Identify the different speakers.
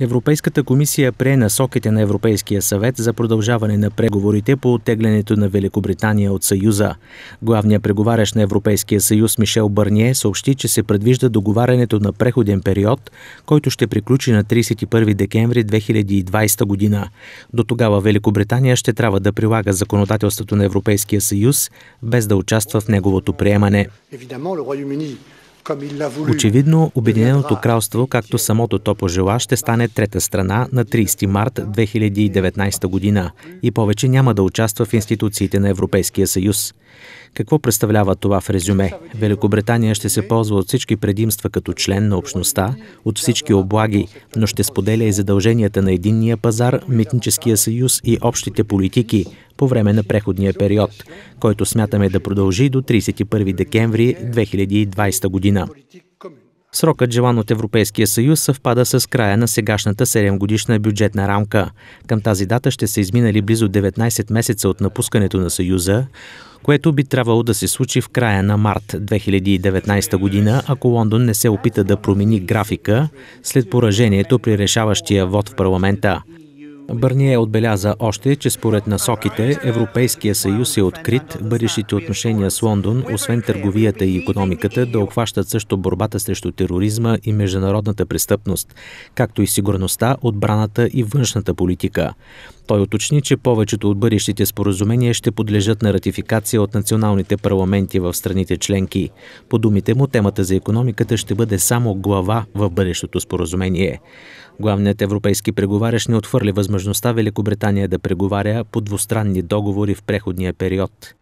Speaker 1: Европейската комисия прие насоките на Европейския съвет за продължаване на преговорите по оттеглянето на Великобритания от Съюза. Главният преговарящ на Европейския съюз Мишел Бърние съобщи, че се предвижда договарянето на преходен период, който ще приключи на 31 декември 2020 година. До тогава Великобритания ще трябва да прилага законодателството на Европейския съюз, без да участва в неговото приемане. Очевидно, Обединеното кралство, както самото то пожела, ще стане трета страна на 30 март 2019 година и повече няма да участва в институциите на Европейския съюз. Какво представлява това в резюме? Великобритания ще се ползва от всички предимства като член на общността, от всички облаги, но ще споделя и задълженията на единния пазар, митническия съюз и общите политики, по време на преходния период, който смятаме да продължи до 31 декември 2020 година. Срокът, желан от Европейския съюз, съвпада с края на сегашната 7-годишна бюджетна рамка. Към тази дата ще са изминали близо 19 месеца от напускането на Съюза, което би трябвало да се случи в края на март 2019 година, ако Лондон не се опита да промени графика след поражението при решаващия вод в парламента. Бърние отбеляза още, че според насоките Европейския съюз е открит бъдещите отношения с Лондон, освен търговията и економиката, да обхващат също борбата срещу тероризма и международната престъпност, както и сигурността, отбраната и външната политика. Той уточни, че повечето от бъдещите споразумения ще подлежат на ратификация от националните парламенти в страните членки. По думите му, темата за економиката ще бъде само глава в бъдещото споразумение. Главният европейски преговаряш не отхвърли възможността Великобритания да преговаря по двустранни договори в преходния период.